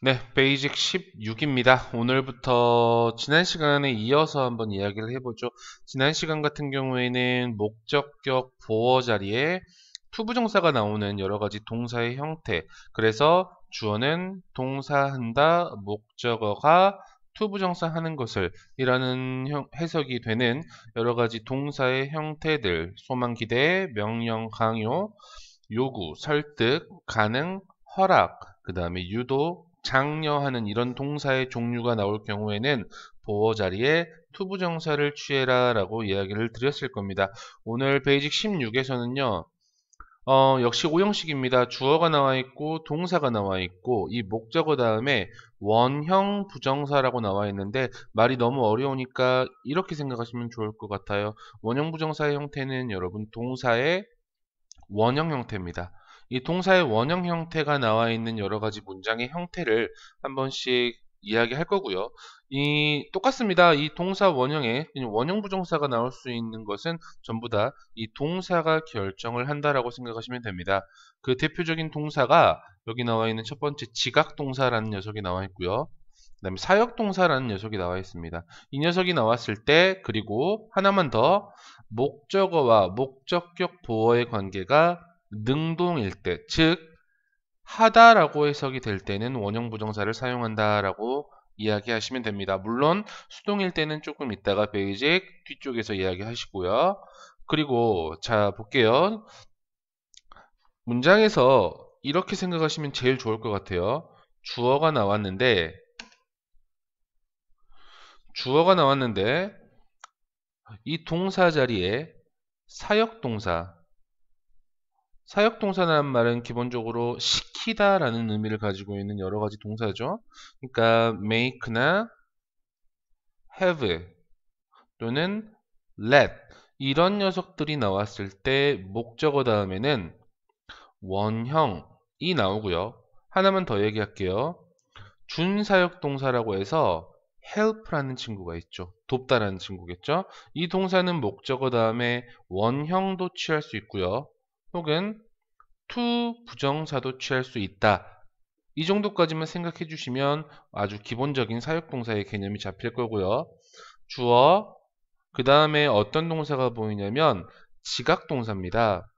네, 베이직 16입니다. 오늘부터 지난 시간에 이어서 한번 이야기를 해보죠. 지난 시간 같은 경우에는 목적격 보어 자리에 투부정사가 나오는 여러 가지 동사의 형태. 그래서 주어는 동사한다, 목적어가 투부정사 하는 것을 이라는 해석이 되는 여러 가지 동사의 형태들, 소망 기대, 명령 강요, 요구, 설득, 가능, 허락, 그 다음에 유도, 장려하는 이런 동사의 종류가 나올 경우에는 보어 자리에 투부정사를 취해라 라고 이야기를 드렸을 겁니다. 오늘 베이직 16에서는요. 어, 역시 오형식입니다. 주어가 나와 있고 동사가 나와 있고 이 목적어 다음에 원형 부정사라고 나와 있는데 말이 너무 어려우니까 이렇게 생각하시면 좋을 것 같아요. 원형 부정사의 형태는 여러분 동사의 원형 형태입니다. 이 동사의 원형 형태가 나와 있는 여러 가지 문장의 형태를 한 번씩 이야기할 거고요. 이 똑같습니다. 이 동사 원형에 원형 부정사가 나올 수 있는 것은 전부 다 이 동사가 결정을 한다라고 생각하시면 됩니다. 그 대표적인 동사가 여기 나와 있는 첫 번째 지각 동사라는 녀석이 나와 있고요. 그다음에 사역 동사라는 녀석이 나와 있습니다. 이 녀석이 나왔을 때 그리고 하나만 더 목적어와 목적격 보어의 관계가 능동일 때, 즉 하다라고 해석이 될 때는 원형 부정사를 사용한다라고 이야기하시면 됩니다. 물론 수동일 때는 조금 있다가 베이직 뒤쪽에서 이야기하시고요. 그리고 자 볼게요. 문장에서 이렇게 생각하시면 제일 좋을 것 같아요. 주어가 나왔는데 주어가 나왔는데 이 동사 자리에 사역 동사 사역동사라는 말은 기본적으로 시키다 라는 의미를 가지고 있는 여러 가지 동사죠. 그러니까 make나 have 또는 let 이런 녀석들이 나왔을 때 목적어 다음에는 원형이 나오고요. 하나만 더 얘기할게요. 준사역동사라고 해서 help라는 친구가 있죠. 돕다라는 친구겠죠. 이 동사는 목적어 다음에 원형도 취할 수 있고요. 혹은 to 부정사도 취할 수 있다. 이 정도까지만 생각해 주시면 아주 기본적인 사역동사의 개념이 잡힐 거고요. 주어, 그 다음에 어떤 동사가 보이냐면 지각동사입니다.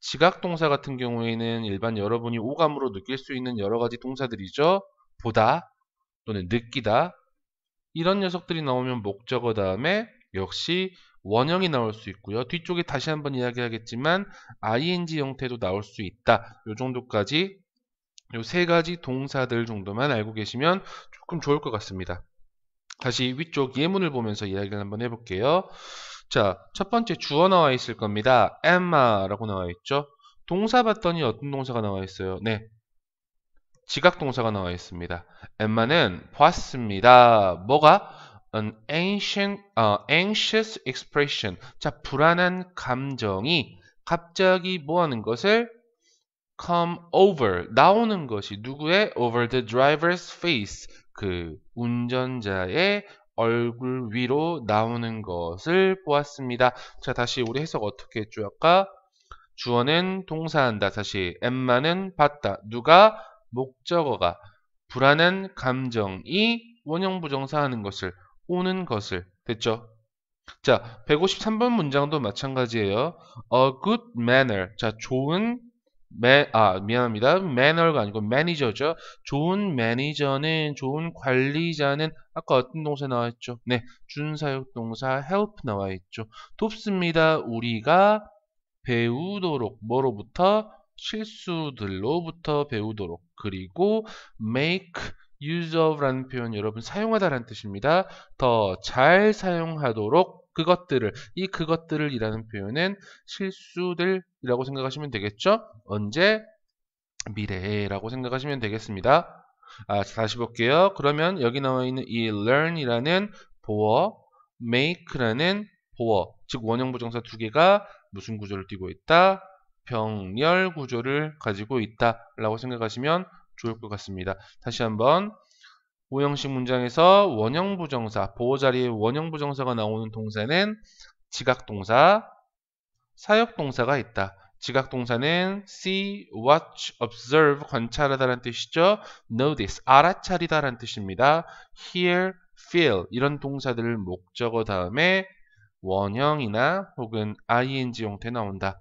지각동사 같은 경우에는 일반 여러분이 오감으로 느낄 수 있는 여러 가지 동사들이죠. 보다 또는 느끼다 이런 녀석들이 나오면 목적어 다음에 역시 원형이 나올 수 있고요. 뒤쪽에 다시 한번 이야기하겠지만 ing 형태도 나올 수 있다. 요 정도까지 요 세 가지 동사들 정도만 알고 계시면 조금 좋을 것 같습니다. 다시 위쪽 예문을 보면서 이야기를 한번 해볼게요. 자, 첫 번째 주어 나와 있을 겁니다. Emma라고 나와 있죠. 동사 봤더니 어떤 동사가 나와 있어요? 네. 지각 동사가 나와 있습니다. Emma는 봤습니다. 뭐가? an ancient, 어, anxious expression. 자, 불안한 감정이 갑자기 뭐 하는 것을 come over 나오는 것이 누구의 over the driver's face 그 운전자의 얼굴 위로 나오는 것을 보았습니다. 자, 다시 우리 해석 어떻게 했죠? 아까 주어는 동사한다. 다시 엠마는 봤다. 누가 목적어가 불안한 감정이 원형 부정사하는 것을 오는 것을. 됐죠? 자, 153번 문장도 마찬가지예요. A good manner. 자, 좋은 매, 아, 미안합니다. m a n n e r 가 아니고 m a a n g e r 죠 좋은 매니저는, 좋은 관리자는 아까 어떤 동사 나와있죠? 네, 준사역 동사 help 나와있죠. 돕습니다. 우리가 배우도록 뭐로부터 실수들로부터 배우도록 그리고 make use 라는 표현 여러분 사용하다라는 뜻입니다. 더 잘 사용하도록 그것들을 이 그것들을이라는 표현은 실수들이라고 생각하시면 되겠죠. 언제 미래라고 생각하시면 되겠습니다. 아, 다시 볼게요. 그러면 여기 나와 있는 이 learn이라는 보어, make라는 보어, 즉 원형 부정사 두 개가 무슨 구조를 띠고 있다? 병렬 구조를 가지고 있다라고 생각하시면 좋을 것 같습니다. 다시 한번 오형식 문장에서 원형 부정사, 보호자리에 원형 부정사가 나오는 동사는 지각동사, 사역동사가 있다. 지각동사는 see, watch, observe, 관찰하다라는 뜻이죠. notice, 알아차리다라는 뜻입니다. hear, feel 이런 동사들 목적어 다음에 원형이나 혹은 ing 형태 나온다.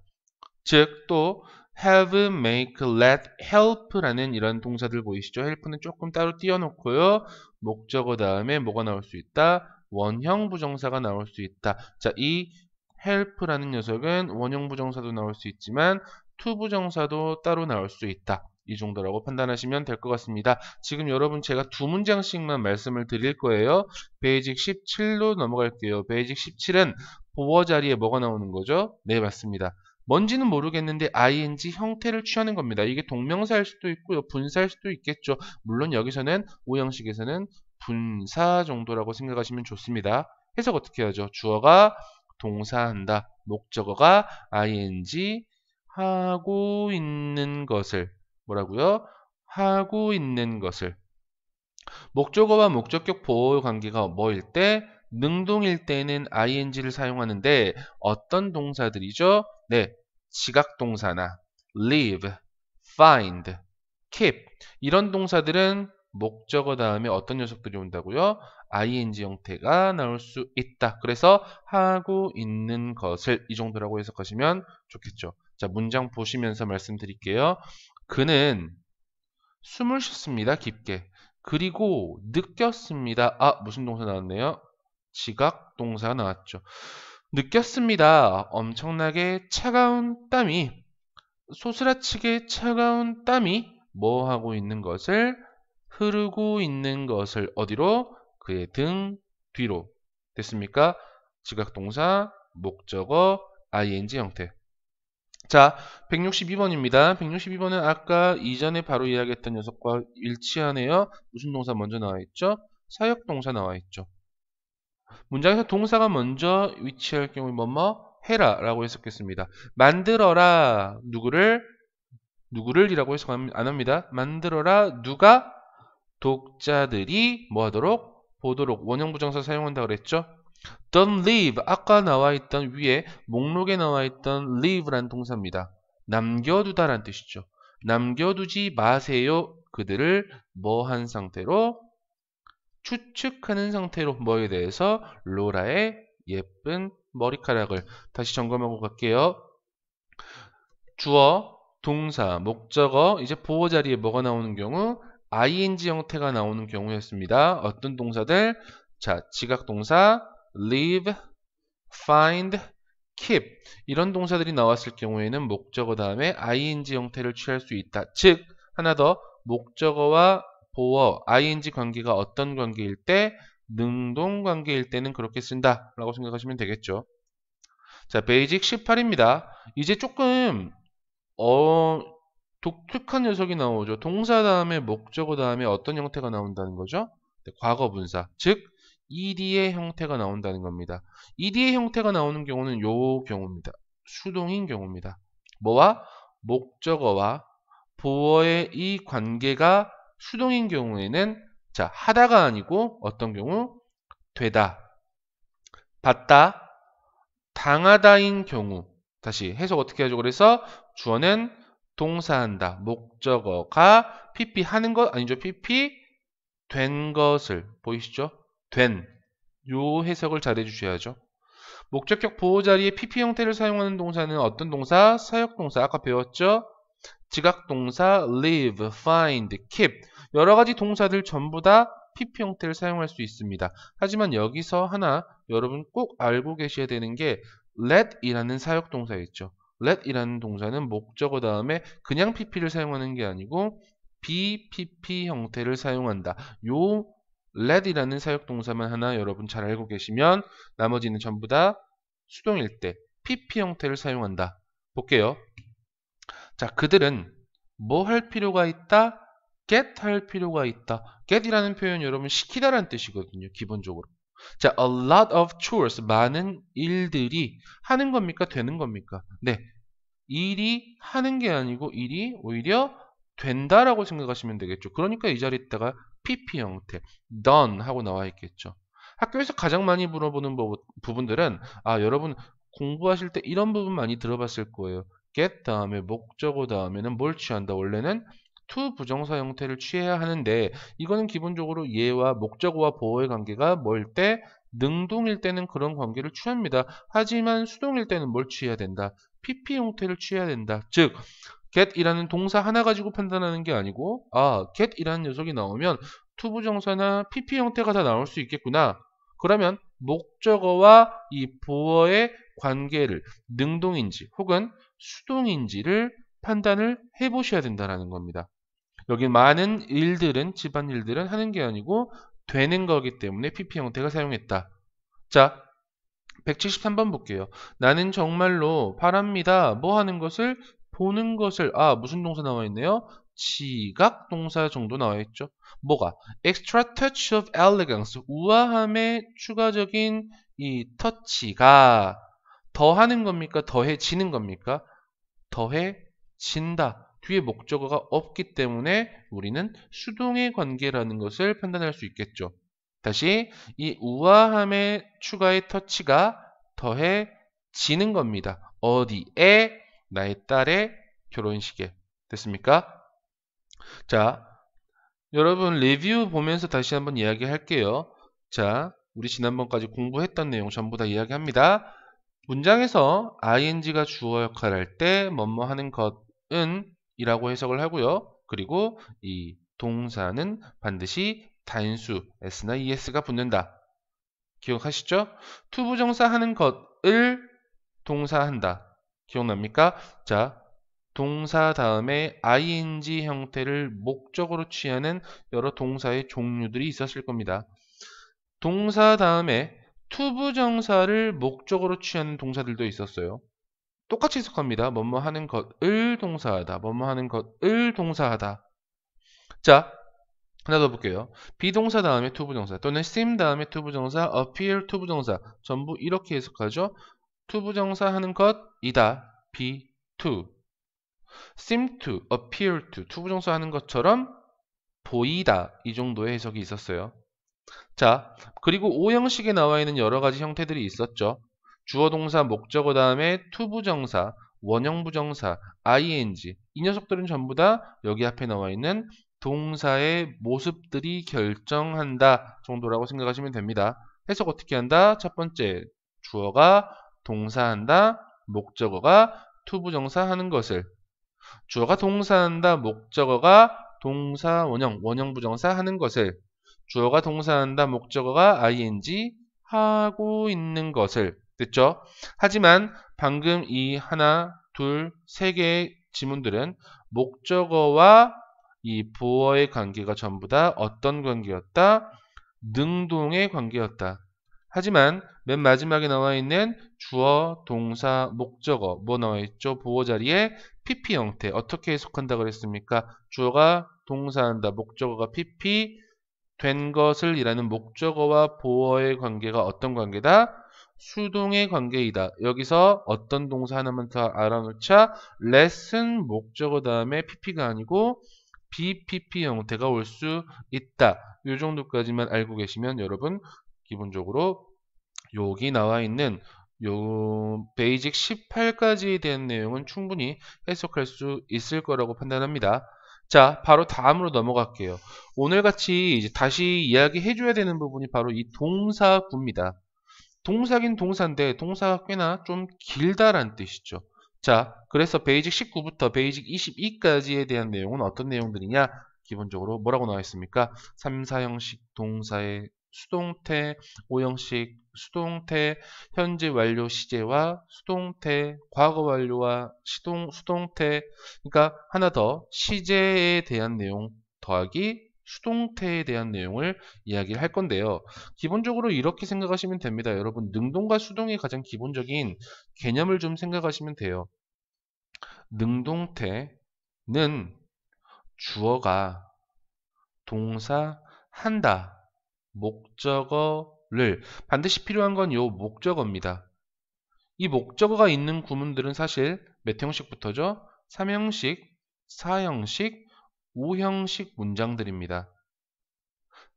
즉또 have, make, let, help라는 이런 동사들 보이시죠? help는 조금 따로 띄워놓고요. 목적어 그 다음에 뭐가 나올 수 있다? 원형 부정사가 나올 수 있다. 자, 이 help라는 녀석은 원형 부정사도 나올 수 있지만 to 부정사도 따로 나올 수 있다. 이 정도라고 판단하시면 될 것 같습니다. 지금 여러분 제가 두 문장씩만 말씀을 드릴 거예요. 베이직 17로 넘어갈게요. 베이직 17은 보어 자리에 뭐가 나오는 거죠? 네, 맞습니다. 뭔지는 모르겠는데 ing 형태를 취하는 겁니다. 이게 동명사일 수도 있고요. 분사일 수도 있겠죠. 물론 여기서는 오형식에서는 분사 정도라고 생각하시면 좋습니다. 해석 어떻게 하죠? 주어가 동사한다. 목적어가 ing 하고 있는 것을 뭐라고요? 하고 있는 것을 목적어와 목적격 보호 관계가 뭐일 때 능동일 때는 ing를 사용하는데 어떤 동사들이죠? 네, 지각 동사나 live, find, keep 이런 동사들은 목적어 다음에 어떤 녀석들이 온다고요? ing 형태가 나올 수 있다. 그래서 하고 있는 것을 이 정도라고 해석하시면 좋겠죠. 자, 문장 보시면서 말씀드릴게요. 그는 숨을 쉬었습니다. 깊게. 그리고 느꼈습니다. 아, 무슨 동사 나왔네요? 지각 동사 나왔죠. 느꼈습니다. 엄청나게 차가운 땀이 소스라치게 차가운 땀이 뭐 하고 있는 것을 흐르고 있는 것을 어디로 그의 등 뒤로 됐습니까? 지각동사 목적어 ing 형태 자 162번입니다 162번은 아까 이전에 바로 이야기했던 녀석과 일치하네요 무슨 동사 먼저 나와있죠? 사역동사 나와있죠 문장에서 동사가 먼저 위치할 경우에 뭐뭐 해라 라고 해석했습니다. 만들어라 누구를 누구를 이라고 해석 안 합니다. 만들어라 누가 독자들이 뭐 하도록 보도록 원형 부정사 사용한다 그랬죠. Don't leave 아까 나와 있던 위에 목록에 나와 있던 leave란 동사입니다. 남겨두다 라는 뜻이죠. 남겨두지 마세요. 그들을 뭐한 상태로 추측하는 상태로 뭐에 대해서 로라의 예쁜 머리카락을 다시 점검하고 갈게요. 주어, 동사, 목적어, 이제 보호 자리에 뭐가 나오는 경우 ing 형태가 나오는 경우였습니다. 어떤 동사들? 자, 지각 동사 leave, find, keep 이런 동사들이 나왔을 경우에는 목적어 다음에 ing 형태를 취할 수 있다. 즉 하나 더 목적어와 보어, ing 관계가 어떤 관계일 때, 능동 관계일 때는 그렇게 쓴다 라고 생각하시면 되겠죠. 자, 베이직 18입니다. 이제 조금 어, 독특한 녀석이 나오죠. 동사 다음에 목적어 다음에 어떤 형태가 나온다는 거죠? 네, 과거 분사, 즉 ed의 형태가 나온다는 겁니다. ed의 형태가 나오는 경우는 요 경우입니다. 수동인 경우입니다. 뭐와 목적어와 보어의 이 관계가 수동인 경우에는 자 하다가 아니고 어떤 경우 되다 받다 당하다인 경우 다시 해석 어떻게 하죠? 그래서 주어는 동사한다 목적어가 PP 하는 것 아니죠? PP 된 것을 보이시죠? 된 요 해석을 잘해 주셔야죠. 목적격 보호 자리에 PP 형태를 사용하는 동사는 어떤 동사? 서역 동사 아까 배웠죠? 지각 동사 live, find, keep 여러 가지 동사들 전부 다 PP 형태를 사용할 수 있습니다. 하지만 여기서 하나 여러분 꼭 알고 계셔야 되는 게 let이라는 사역 동사 있죠. let이라는 동사는 목적어 다음에 그냥 PP를 사용하는 게 아니고 BPP 형태를 사용한다. 요 let이라는 사역 동사만 하나 여러분 잘 알고 계시면 나머지는 전부 다 수동일 때 PP 형태를 사용한다. 볼게요. 자, 그들은 뭐 할 필요가 있다? get 할 필요가 있다. get이라는 표현 여러분 시키다라는 뜻이거든요. 기본적으로. 자, a lot of chores 많은 일들이 하는 겁니까? 되는 겁니까? 네. 일이 하는 게 아니고 일이 오히려 된다라고 생각하시면 되겠죠. 그러니까 이 자리에 있다가 PP 형태 done 하고 나와 있겠죠. 학교에서 가장 많이 물어보는 부분들은 아 여러분 공부하실 때 이런 부분 많이 들어봤을 거예요. get 다음에 목적어 그 다음에는 뭘 취한다. 원래는 to 부정사 형태를 취해야 하는데 이거는 기본적으로 예와 목적어와 보어의 관계가 뭘 때 능동일 때는 그런 관계를 취합니다. 하지만 수동일 때는 뭘 취해야 된다? PP 형태를 취해야 된다. 즉 get이라는 동사 하나 가지고 판단하는 게 아니고 아 get이라는 녀석이 나오면 to 부정사나 PP 형태가 다 나올 수 있겠구나. 그러면 목적어와 이 보어의 관계를 능동인지 혹은 수동인지를 판단을 해보셔야 된다는 겁니다. 여기 많은 일들은 집안 일들은 하는 게 아니고 되는 거기 때문에 PP 형태가 사용했다. 자, 173번 볼게요. 나는 정말로 바랍니다. 뭐 하는 것을 보는 것을 아 무슨 동사 나와 있네요? 지각 동사 정도 나와 있죠. 뭐가? extra touch of elegance 우아함의 추가적인 이 터치가 더하는 겁니까? 더해지는 겁니까? 더해진다. 뒤에 목적어가 없기 때문에 우리는 수동의 관계라는 것을 판단할 수 있겠죠. 다시 이 우아함의 추가의 터치가 더해지는 겁니다. 어디에? 나의 딸의 결혼식에. 됐습니까? 자, 여러분 리뷰 보면서 다시 한번 이야기할게요. 자, 우리 지난번까지 공부했던 내용 전부 다 이야기합니다. 문장에서 ing가 주어 역할할 때 뭐뭐 하는 것은 이라고 해석을 하고요. 그리고 이 동사는 반드시 단수 s나 es가 붙는다. 기억하시죠? 투부정사 하는 것을 동사한다. 기억납니까? 자, 동사 다음에 ing 형태를 목적으로 취하는 여러 동사의 종류들이 있었을 겁니다. 동사 다음에 투부정사를 목적으로 취하는 동사들도 있었어요. 똑같이 해석합니다. 뭐뭐 하는 것을 동사하다. 뭐뭐 하는 것을 동사하다. 자, 하나 더 볼게요. 비동사 다음에 투부정사 또는 seem 다음에 투부정사, appear 투부정사 전부 이렇게 해석하죠. 투부정사 하는 것이다. be to. seem to, appear to 투부정사 하는 것처럼 보이다. 이 정도의 해석이 있었어요. 자, 그리고 O형식에 나와 있는 여러 가지 형태들이 있었죠. 주어 동사 목적어 다음에 투부정사, 원형부정사, ing 이 녀석들은 전부 다 여기 앞에 나와 있는 동사의 모습들이 결정한다 정도라고 생각하시면 됩니다. 해석 어떻게 한다? 첫 번째 주어가 동사한다, 목적어가 투부정사 하는 것을 주어가 동사한다, 목적어가 동사 원형, 원형 부정사 하는 것을 주어가 동사한다, 목적어가 ing 하고 있는 것을 됐죠? 하지만 방금 이 하나, 둘, 세 개의 지문들은 목적어와 이 보어의 관계가 전부 다 어떤 관계였다? 능동의 관계였다. 하지만 맨 마지막에 나와 있는 주어, 동사, 목적어 뭐 나와 있죠? 보어 자리에 PP 형태 어떻게 해석한다 그랬습니까? 주어가 동사한다, 목적어가 PP 된 것을 이라는 목적어와 보어의 관계가 어떤 관계다? 수동의 관계이다. 여기서 어떤 동사 하나만 더 알아놓자. 레슨 목적어 다음에 pp가 아니고 BPP 형태가 올 수 있다. 이 정도까지만 알고 계시면 여러분 기본적으로 여기 나와 있는 요 베이직 18까지에 대한 내용은 충분히 해석할 수 있을 거라고 판단합니다. 자, 바로 다음으로 넘어갈게요. 오늘 같이 이제 다시 이야기해줘야 되는 부분이 바로 이 동사구입니다. 동사긴 동사인데 동사가 꽤나 좀 길다란 뜻이죠. 자, 그래서 베이직 19부터 베이직 22까지에 대한 내용은 어떤 내용들이냐? 기본적으로 뭐라고 나와 있습니까? 3사형식 동사의 수동태, 5형식 수동태, 현재 완료 시제와 수동태, 과거 완료와 시동, 수동태, 그러니까 하나 더 시제에 대한 내용 더하기 수동태에 대한 내용을 이야기를 할 건데요. 기본적으로 이렇게 생각하시면 됩니다. 여러분 능동과 수동의 가장 기본적인 개념을 좀 생각하시면 돼요. 능동태는 주어가 동사한다 목적어를 반드시 필요한 건 이 목적어입니다. 이 목적어가 있는 구문들은 사실 몇 형식부터죠? 3형식, 4형식, 5형식 문장들입니다.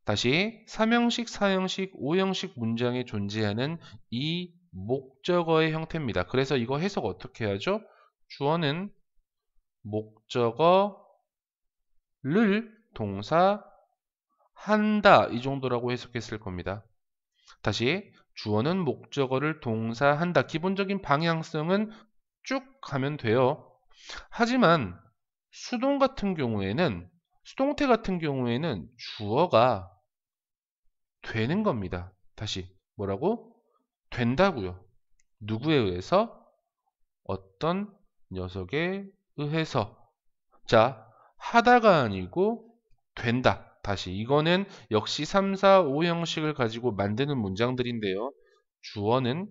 다시 3형식, 4형식, 5형식 문장에 존재하는 이 목적어의 형태입니다. 그래서 이거 해석 어떻게 하죠? 주어는 목적어를 동사 한다 이 정도라고 해석했을 겁니다. 다시 주어는 목적어를 동사한다. 기본적인 방향성은 쭉 가면 돼요. 하지만 수동 같은 경우에는 수동태 같은 경우에는 주어가 되는 겁니다. 다시 뭐라고? 된다고요. 누구에 의해서? 어떤 녀석에 의해서. 자, 하다가 아니고 된다. 다시 이거는 역시 3, 4, 5 형식을 가지고 만드는 문장들인데요. 주어는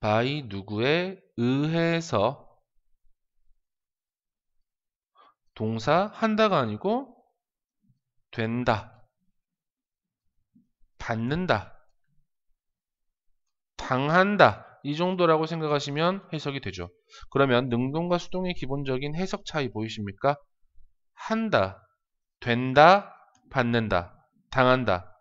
by 누구에 의해서 동사 한다가 아니고 된다, 받는다, 당한다 이 정도라고 생각하시면 해석이 되죠. 그러면 능동과 수동의 기본적인 해석 차이 보이십니까? 한다, 된다, 받는다, 당한다.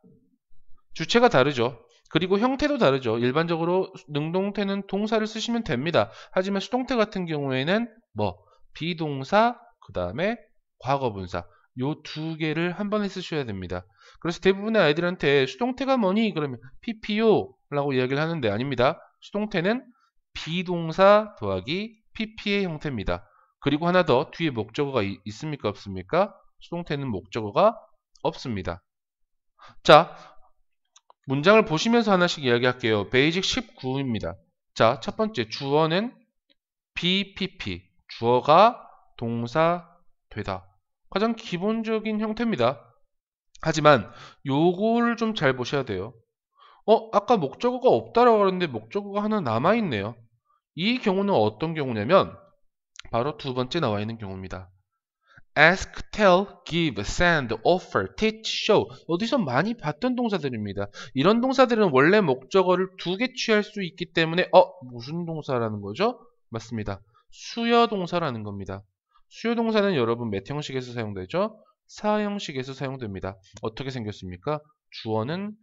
주체가 다르죠. 그리고 형태도 다르죠. 일반적으로 능동태는 동사를 쓰시면 됩니다. 하지만 수동태 같은 경우에는 뭐 비동사, 그 다음에 과거 분사 요 두 개를 한 번에 쓰셔야 됩니다. 그래서 대부분의 아이들한테 수동태가 뭐니? 그러면 PPO라고 이야기를 하는데 아닙니다. 수동태는 비동사 더하기 PP의 형태입니다. 그리고 하나 더 뒤에 목적어가 이, 있습니까? 없습니까? 수동태는 목적어가 없습니다. 자, 문장을 보시면서 하나씩 이야기할게요. 베이직 19입니다. 자, 첫 번째 주어는 BPP, 주어가 동사 되다. 가장 기본적인 형태입니다. 하지만 요거를 좀 잘 보셔야 돼요. 어, 아까 목적어가 없다라고 하는데 목적어가 하나 남아있네요. 이 경우는 어떤 경우냐면 바로 두 번째 나와 있는 경우입니다. ask, tell, give, send, offer, teach, show 어디서 많이 봤던 동사들입니다. 이런 동사들은 원래 목적어를 두 개 취할 수 있기 때문에 어 무슨 동사라는 거죠? 맞습니다. 수여 동사라는 겁니다. 수요 동사는 여러분 몇 형식에서 사용되죠? 사 형식에서 사용됩니다. 어떻게 생겼습니까? 주어는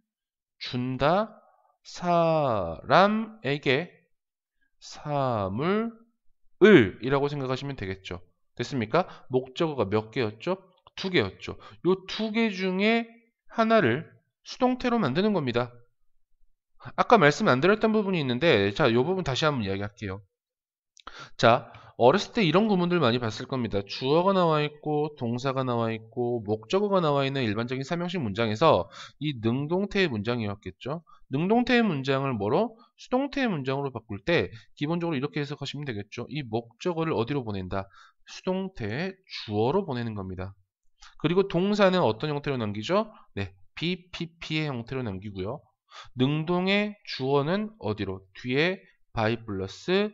준다 사람에게 사물을 이라고 생각하시면 되겠죠. 됐습니까? 목적어가 몇 개였죠? 두 개였죠. 이 두 개 중에 하나를 수동태로 만드는 겁니다. 아까 말씀 안 드렸던 부분이 있는데 자, 이 부분 다시 한번 이야기할게요. 자, 어렸을 때 이런 구문들 많이 봤을 겁니다. 주어가 나와 있고 동사가 나와 있고 목적어가 나와 있는 일반적인 3형식 문장에서 이 능동태의 문장이었겠죠. 능동태의 문장을 뭐로? 수동태의 문장으로 바꿀 때 기본적으로 이렇게 해석하시면 되겠죠. 이 목적어를 어디로 보낸다? 수동태의 주어로 보내는 겁니다. 그리고 동사는 어떤 형태로 남기죠? 네, BPP의 형태로 남기고요. 능동의 주어는 어디로? 뒤에 by 플러스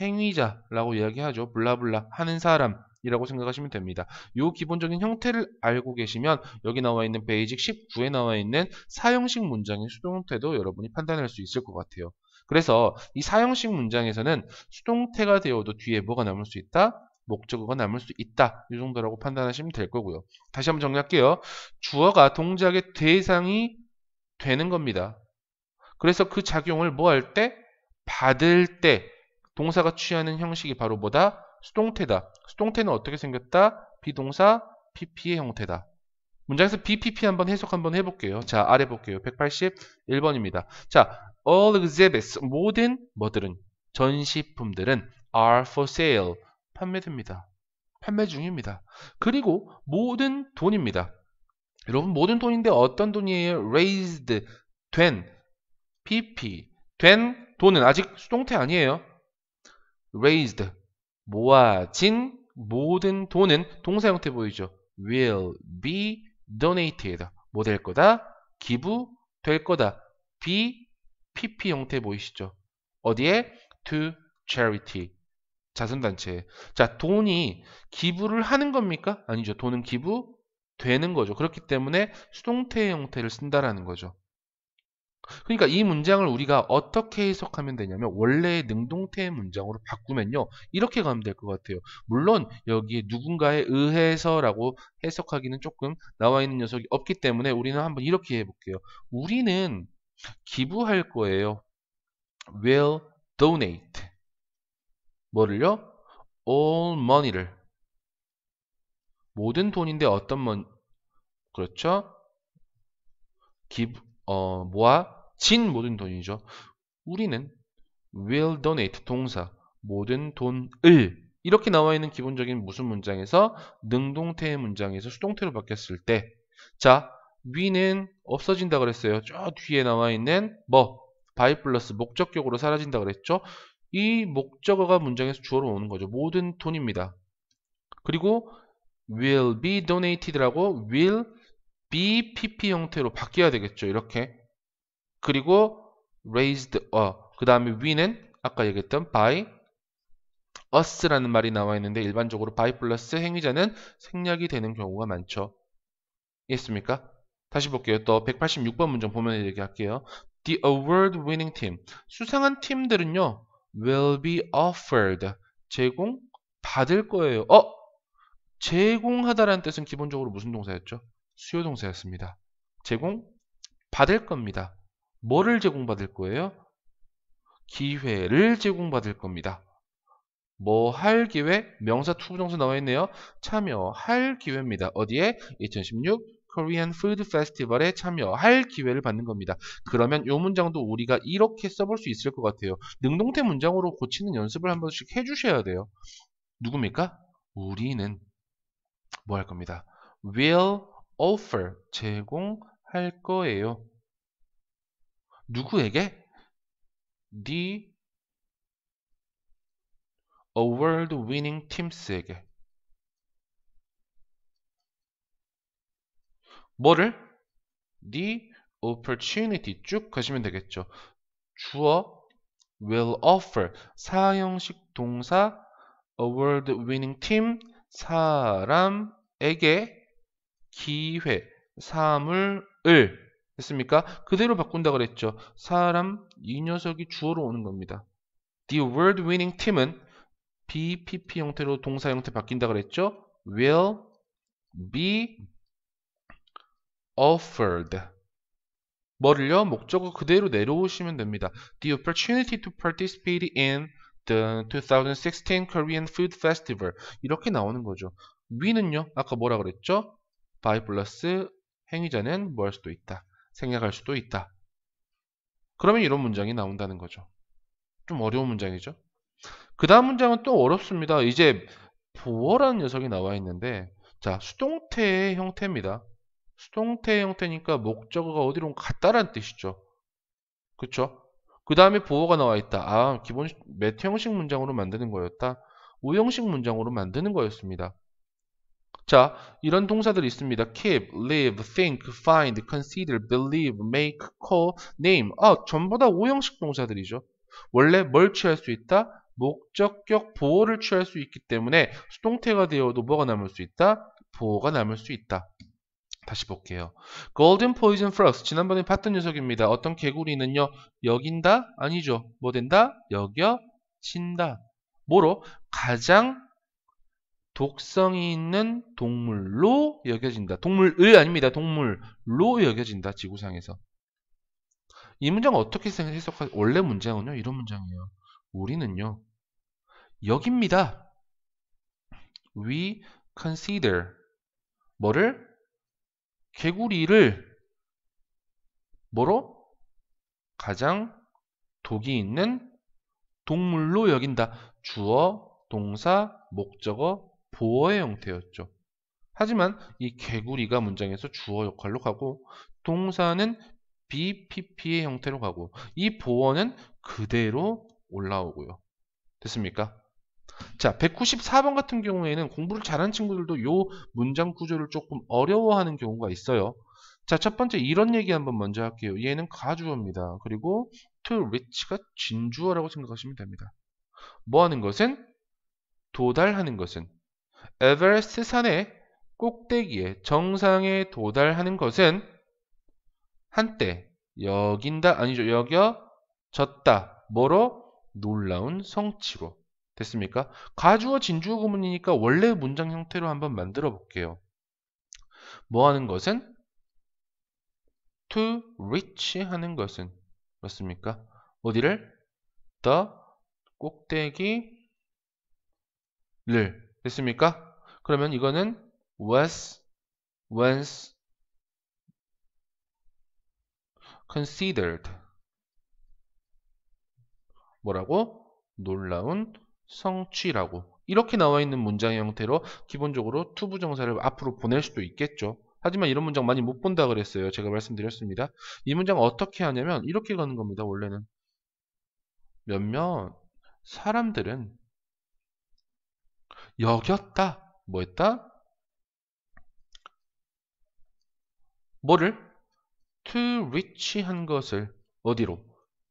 행위자라고 이야기하죠. 블라블라 하는 사람 이라고 생각하시면 됩니다. 요 기본적인 형태를 알고 계시면 여기 나와 있는 베이직 19에 나와 있는 사형식 문장의 수동 태도 여러분이 판단할 수 있을 것 같아요. 그래서 이 사형식 문장에서는 수동태가 되어도 뒤에 뭐가 남을 수 있다? 목적어가 남을 수 있다. 이 정도라고 판단하시면 될 거고요. 다시 한번 정리할게요. 주어가 동작의 대상이 되는 겁니다. 그래서 그 작용을 뭐 할 때? 받을 때 동사가 취하는 형식이 바로 뭐다? 수동태다. 수동태는 어떻게 생겼다? 비동사 PP의 형태다. 문장에서 BPP 한번 해석 한번 해볼게요. 자, 아래 볼게요. 181번입니다. 자, all exhibits, 모든 뭐들은, 전시품들은 are for sale, 판매됩니다. 판매 중입니다. 그리고 모든 돈입니다. 여러분, 모든 돈인데 어떤 돈이에요? raised, 된, PP, 된 돈은 아직 수동태 아니에요. raised 모아진 모든 돈은 동사 형태 보이죠. will be donated 뭐 될 거다? 기부될 거다. be pp 형태 보이시죠? 어디에? to charity 자선단체. 자, 돈이 기부를 하는 겁니까? 아니죠. 돈은 기부되는 거죠. 그렇기 때문에 수동태의 형태를 쓴다라는 거죠. 그러니까 이 문장을 우리가 어떻게 해석하면 되냐면 원래의 능동태 문장으로 바꾸면요. 이렇게 가면 될 것 같아요. 물론 여기에 누군가에 의해서라고 해석하기는 조금 나와 있는 녀석이 없기 때문에 우리는 한번 이렇게 해볼게요. 우리는 기부할 거예요. will donate. 뭐를요? all money를. 모든 돈인데 어떤 뭐 그렇죠? 기부 어, 모아 진 모든 돈이죠. 우리는 will donate 동사 모든 돈을 이렇게 나와 있는 기본적인 무슨 문장에서 능동태의 문장에서 수동태로 바뀌었을 때 자, 위는 없어진다 그랬어요. 저 뒤에 나와 있는 뭐 by 플러스 목적격으로 사라진다 그랬죠. 이 목적어가 문장에서 주어로 오는 거죠. 모든 돈입니다. 그리고 will be donated라고 will be pp 형태로 바뀌어야 되겠죠. 이렇게 그리고 raised a 그 다음에 위는 아까 얘기했던 by us라는 말이 나와 있는데 일반적으로 by 플러스 행위자는 생략이 되는 경우가 많죠. 이해했습니까? 다시 볼게요. 또 186번 문장 보면 얘기할게요. The award winning team. 수상한 팀들은요. will be offered. 제공 받을 거예요. 어? 제공하다라는 뜻은 기본적으로 무슨 동사였죠? 수요 동사였습니다. 제공 받을 겁니다. 뭐를 제공받을 거예요? 기회를 제공받을 겁니다. 뭐 할 기회? 명사 투부정사 나와 있네요. 참여할 기회입니다. 어디에? 2016 Korean Food Festival에 참여할 기회를 받는 겁니다. 그러면 이 문장도 우리가 이렇게 써볼 수 있을 것 같아요. 능동태 문장으로 고치는 연습을 한 번씩 해주셔야 돼요. 누굽니까? 우리는 뭐 할 겁니다. will offer 제공할 거예요. 누구에게? The award winning teams에게. 뭐를? The opportunity 쭉 가시면 되겠죠. 주어 will offer 사형식 동사 award winning team 사람에게 기회 사물을 됐습니까? 그대로 바꾼다 그랬죠. 사람, 이 녀석이 주어로 오는 겁니다. The word l winning t e a m 은 BPP 형태로 동사 형태 바뀐다 그랬죠. will be offered. 뭐를요? 목적어 그대로 내려오시면 됩니다. The opportunity to participate in the 2016 Korean Food Festival. 이렇게 나오는 거죠. 위는요? 아까 뭐라 그랬죠? by 플러스 행위자는 뭐할 수도 있다. 생략할 수도 있다. 그러면 이런 문장이 나온다는 거죠. 좀 어려운 문장이죠. 그 다음 문장은 또 어렵습니다. 이제 보어라는 녀석이 나와 있는데 자 수동태의 형태입니다. 수동태의 형태니까 목적어가 어디론 갔다란 뜻이죠. 그쵸? 그 다음에 보어가 나와 있다. 아 기본 매트 형식 문장으로 만드는 거였다. 우형식 문장으로 만드는 거였습니다. 자, 이런 동사들이 있습니다. keep, live, think, find, consider, believe, make, call, name. 아, 전부 다 오형식 동사들이죠. 원래 뭘 취할 수 있다? 목적격 보호를 취할 수 있기 때문에 수동태가 되어도 뭐가 남을 수 있다? 보호가 남을 수 있다. 다시 볼게요. Golden Poison f r o s 지난번에 봤던 녀석입니다. 어떤 개구리는요, 여긴다? 아니죠. 뭐 된다? 여겨진다. 뭐로? 가장 독성이 있는 동물로 여겨진다. 동물을 아닙니다. 동물로 여겨진다. 지구상에서. 이 문장 어떻게 해석할 원래 문장은요. 이런 문장이에요. 우리는요. 여기입니다 We consider 뭐를 개구리를 뭐로 가장 독이 있는 동물로 여긴다. 주어, 동사, 목적어, 보어의 형태였죠. 하지만 이 개구리가 문장에서 주어 역할로 가고 동사는 BPP의 형태로 가고 이 보어는 그대로 올라오고요. 됐습니까? 자, 194번 같은 경우에는 공부를 잘한 친구들도 요 문장 구조를 조금 어려워하는 경우가 있어요. 자, 첫 번째 이런 얘기 한번 먼저 할게요. 얘는 가주어입니다. 그리고 to reach가 진주어라고 생각하시면 됩니다. 뭐 하는 것은? 도달하는 것은 에베레스트 산의 꼭대기에 정상에 도달하는 것은 한때 여긴다 아니죠 여겨졌다 뭐로 놀라운 성취로 됐습니까? 가주어 진주어 구문이니까 원래 문장 형태로 한번 만들어 볼게요. 뭐 하는 것은 to reach 하는 것은 맞습니까? 어디를 the 꼭대기를 됐습니까? 그러면 이거는 was, once considered 뭐라고? 놀라운 성취라고 이렇게 나와 있는 문장 형태로 기본적으로 투부정사를 앞으로 보낼 수도 있겠죠. 하지만 이런 문장 많이 못 본다 그랬어요. 제가 말씀드렸습니다. 이 문장 어떻게 하냐면 이렇게 가는 겁니다. 원래는 몇몇 사람들은 여겼다. 뭐했다 뭐를? to reach 한 것을 어디로?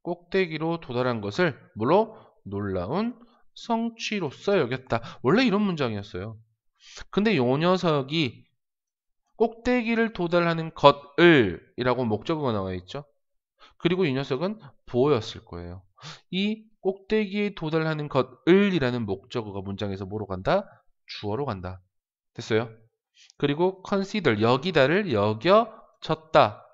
꼭대기로 도달한 것을 물로 놀라운 성취로서 여겼다. 원래 이런 문장이었어요. 근데 요 녀석이 꼭대기를 도달하는 것을 이라고 목적어가 나와 있죠. 그리고 이 녀석은 보였을 거예요. 이 꼭대기에 도달하는 것을 이라는 목적어가 문장에서 뭐로 간다? 주어로 간다. 됐어요? 그리고 consider 여기다를 여겨졌다.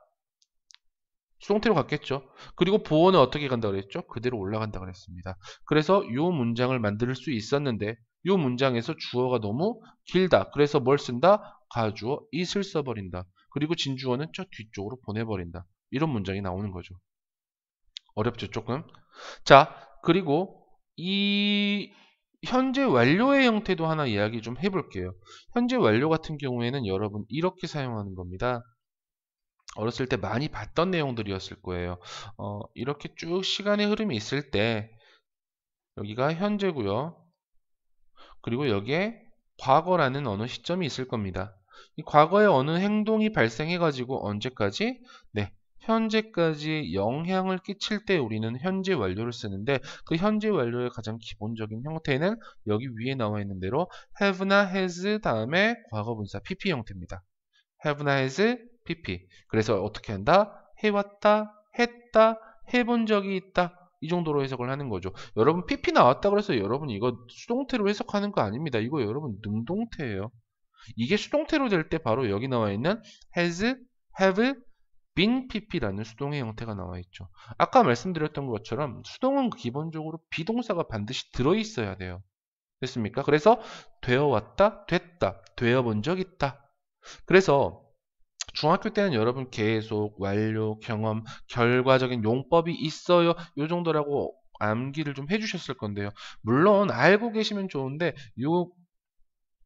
수동태로 갔겠죠. 그리고 보호는 어떻게 간다 그랬죠? 그대로 올라간다 그랬습니다. 그래서 이 문장을 만들 수 있었는데 이 문장에서 주어가 너무 길다. 그래서 뭘 쓴다? 가주어 it을 써버린다. 그리고 진주어는 저 뒤쪽으로 보내버린다. 이런 문장이 나오는 거죠. 어렵죠 조금 자 그리고 이 현재 완료의 형태도 하나 이야기 좀 해볼게요 현재 완료 같은 경우에는 여러분 이렇게 사용하는 겁니다 어렸을 때 많이 봤던 내용들이었을 거예요 어, 이렇게 쭉 시간의 흐름이 있을 때 여기가 현재고요 그리고 여기에 과거라는 어느 시점이 있을 겁니다 이 과거에 어느 행동이 발생해 가지고 언제까지 현재까지 영향을 끼칠 때 우리는 현재 완료를 쓰는데 그 현재 완료의 가장 기본적인 형태는 여기 위에 나와 있는 대로 have나 has 다음에 과거분사 pp 형태입니다. have나 has pp. 그래서 어떻게 한다? 해왔다, 했다, 해본 적이 있다. 이 정도로 해석을 하는 거죠. 여러분 PP 나왔다 그래서 여러분 이거 수동태로 해석하는 거 아닙니다. 이거 여러분 능동태예요. 이게 수동태로 될 때 바로 여기 나와 있는 has, have, 빈 pp라는 수동의 형태가 나와 있죠. 아까 말씀드렸던 것처럼 수동은 기본적으로 비동사가 반드시 들어있어야 돼요. 됐습니까? 그래서 되어왔다, 됐다, 되어본 적 있다. 그래서 중학교 때는 여러분 계속 완료, 경험, 결과적인 용법이 있어요. 요 정도라고 암기를 좀 해주셨을 건데요. 물론 알고 계시면 좋은데 요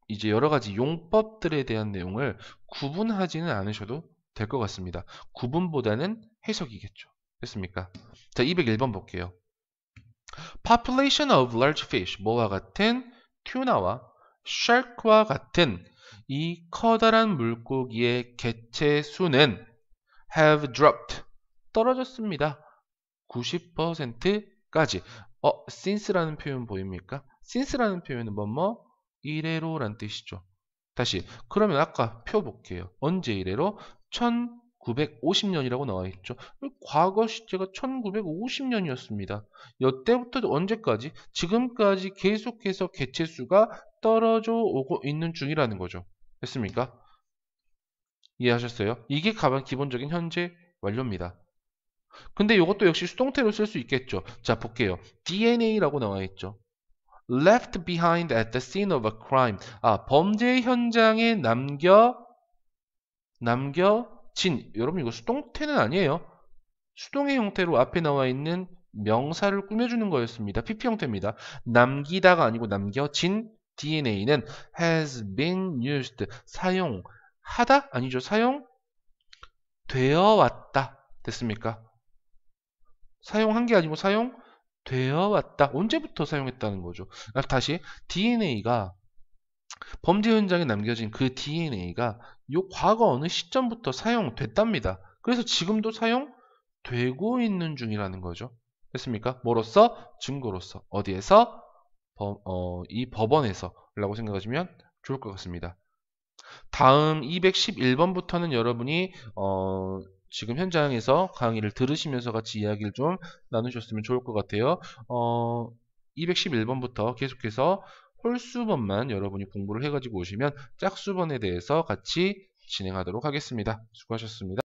이제 여러 가지 용법들에 대한 내용을 구분하지는 않으셔도 될것 같습니다. 구분보다는 해석이겠죠. 됐습니까? 자, 201번 볼게요. Population of large fish, 뭐와 같은 튜나와 shark와 같은 이 커다란 물고기의 개체 수는 have dropped, 떨어졌습니다. 90%까지. 어, since라는 표현 보입니까? since라는 표현은 뭐뭐 이래로란 뜻이죠. 다시 그러면 아까 표 볼게요. 언제 이래로? 1950년이라고 나와 있죠. 과거 시제가 1950년이었습니다. 여태부터 언제까지? 지금까지 계속해서 개체수가 떨어져 오고 있는 중이라는 거죠. 됐습니까? 이해하셨어요? 이게 가방 기본적인 현재 완료입니다. 근데 이것도 역시 수동태로 쓸 수 있겠죠. 자, 볼게요. DNA라고 나와 있죠. left behind at the scene of a crime. 아, 범죄 현장에 남겨 남겨진 여러분 이거 수동태는 아니에요. 수동의 형태로 앞에 나와 있는 명사를 꾸며주는 거였습니다. PP 형태입니다. 남기다가 아니고 남겨진 DNA는 has been used 사용하다 아니죠 사용되어 왔다 됐습니까? 사용한 게 아니고 사용되어 왔다 언제부터 사용했다는 거죠? 아, 다시 DNA가 범죄 현장에 남겨진 그 DNA가 요 과거 어느 시점부터 사용됐답니다. 그래서 지금도 사용되고 있는 중이라는 거죠. 됐습니까? 뭐로서? 증거로서. 어디에서? 법, 어, 이 법원에서 라고 생각하시면 좋을 것 같습니다. 다음 211번부터는 여러분이 어, 지금 현장에서 강의를 들으시면서 같이 이야기를 좀 나누셨으면 좋을 것 같아요. 어, 211번부터 계속해서 홀수번만 여러분이 공부를 해가지고 오시면 짝수번에 대해서 같이 진행하도록 하겠습니다. 수고하셨습니다.